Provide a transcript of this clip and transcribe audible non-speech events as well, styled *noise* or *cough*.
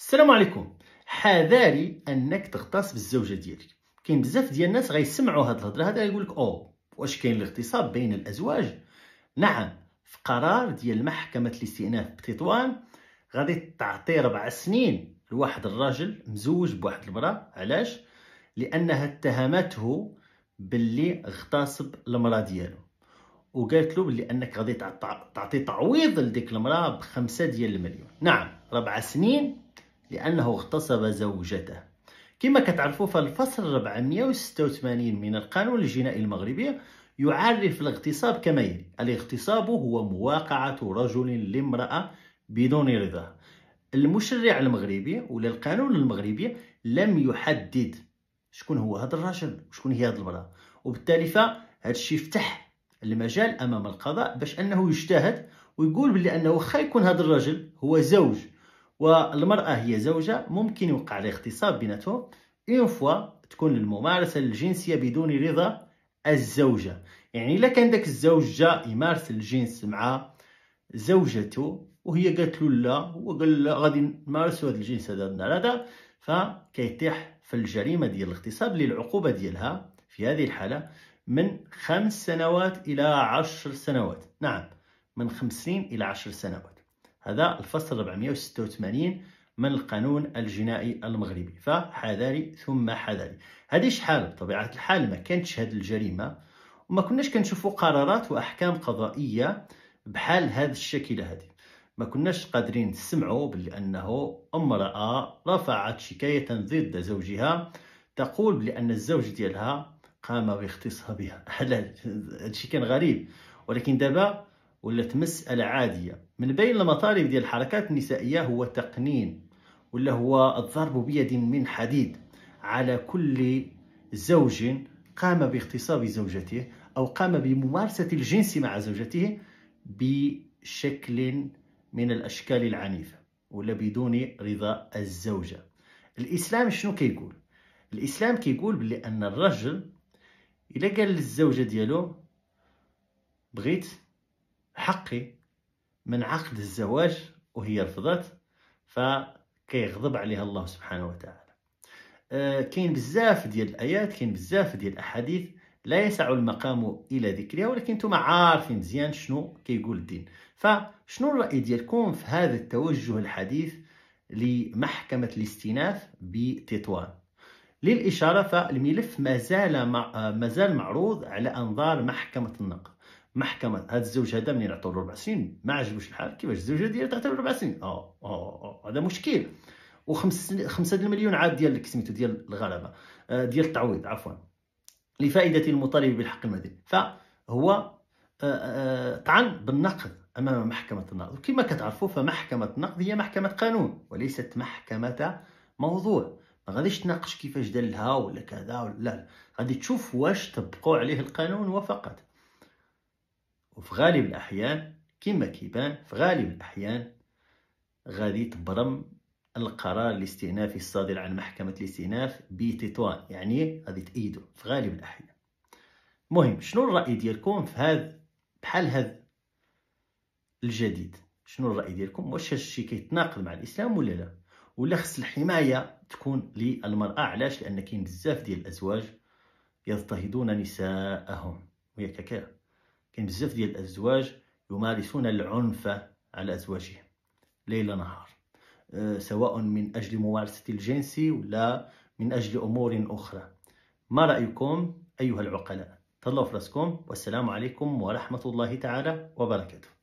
السلام عليكم حذاري انك تغتصب الزوجه ديالك كاين بزاف ديال الناس غيسمعوا هاد الهضره هذا يقول لك او واش كاين الاغتصاب بين الازواج نعم في قرار ديال محكمه الاستئناف بتطوان غادي تعطي ربع سنين لواحد الراجل مزوج بواحد المراه علاش لانها اتهمته باللي اغتصب المراه ديالو وقالت له بلي انك غادي تعطي تعويض لديك المراه بخمسة ديال المليون نعم ربع سنين لأنه اغتصب زوجته كما كتعرفوا فالفصل 486 من القانون الجنائي المغربي يعرف الاغتصاب كما يلي الاغتصاب هو مواقعة رجل لامرأة بدون رضا المشرع المغربي ولا القانون المغربي لم يحدد شكون هو هذا الرجل وشكون هي هذه المرأة وبالتالي فهذا الشيء يفتح المجال أمام القضاء باش أنه يجتهد ويقول بلي أنه خا يكون هذا الرجل هو زوج والمرأة هي زوجة ممكن يوقع الاغتصاب بيناتهم اون فوا تكون الممارسة الجنسية بدون رضا الزوجة يعني الا كان داك الزوج جا يمارس الجنس مع زوجته وهي قالت له لا هو قال لا غادي نمارسوا هذا الجنس هذا النهار هذا فكيتيح في الجريمه ديال الاغتصاب للعقوبه ديالها في هذه الحاله من خمس سنوات الى عشر سنوات نعم من خمسين الى عشر سنوات هذا الفصل 486 من القانون الجنائي المغربي فحذاري ثم حذاري هذه شحال بطبيعه الحال ما كانتش هذه الجريمه وما كناش كنشوفوا قرارات واحكام قضائيه بحال هذا الشكل هذه ما كناش قادرين نسمعوا بأنه انه امراه رفعت شكايه ضد زوجها تقول بأن الزوج ديالها قام باغتصابها هذا *laughs* الشيء كان غريب ولكن دابا ولا تمس العادية من بين المطالب ديال الحركات النسائية هو تقنين ولا هو الضرب بيد من حديد على كل زوج قام باغتصاب زوجته أو قام بممارسة الجنس مع زوجته بشكل من الأشكال العنيفة ولا بدون رضا الزوجة الإسلام شنو كيقول؟ الإسلام كيقول بلي أن الرجل إلا قال للزوجة ديالو بغيت حقي من عقد الزواج وهي رفضت فكيغضب عليها الله سبحانه وتعالى آه، كاين بزاف ديال الايات كاين بزاف ديال الاحاديث لا يسع المقام الى ذكرها ولكن نتوما عارفين مزيان شنو كيقول الدين فشنو الراي ديالكم في هذا التوجه الحديث لمحكمه الاستئناف بتطوان للاشاره فالملف مازال مازال آه، معروض على انظار محكمه النقد محكمه هذا الزوج هذا منين عطوا له ربع سنين ما عجبوش الحال كيفاش الزوجه ديالي تعطي له ربع سنين اه اه, آه،, آه، هذا مشكل وخمس خمسة المليون عاد ديال سميتو ديال الغلبه آه، ديال التعويض عفوا لفائده المطالب بالحق المدني فهو طعن بالنقد امام محكمه النقد وكما كتعرفوا فمحكمه النقد هي محكمه قانون وليست محكمه موضوع ما غاديش تناقش كيفاش دلها ولا كذا ولا لا غادي تشوف واش طبقوا عليه القانون وفقط وفي غالب الأحيان كما كيبان في غالب الأحيان غادي تبرم القرار الاستئنافي الصادر عن محكمة الاستئناف بتطوان يعني غادي تأيدو في غالب الأحيان المهم شنو الرأي ديالكم في هذا بحال هذا الجديد شنو الرأي ديالكم واش الشيء كيتناقض مع الإسلام ولا لا ولا خص الحماية تكون للمرأة علاش لأن كاين بزاف ديال الأزواج يضطهدون نساءهم وياك كذا كاين بزاف ديال الازواج يمارسون العنف على ازواجهم ليل نهار أه، سواء من اجل ممارسه الجنس ولا من اجل امور اخرى ما رايكم ايها العقلاء تهلاو في راسكم والسلام عليكم ورحمه الله تعالى وبركاته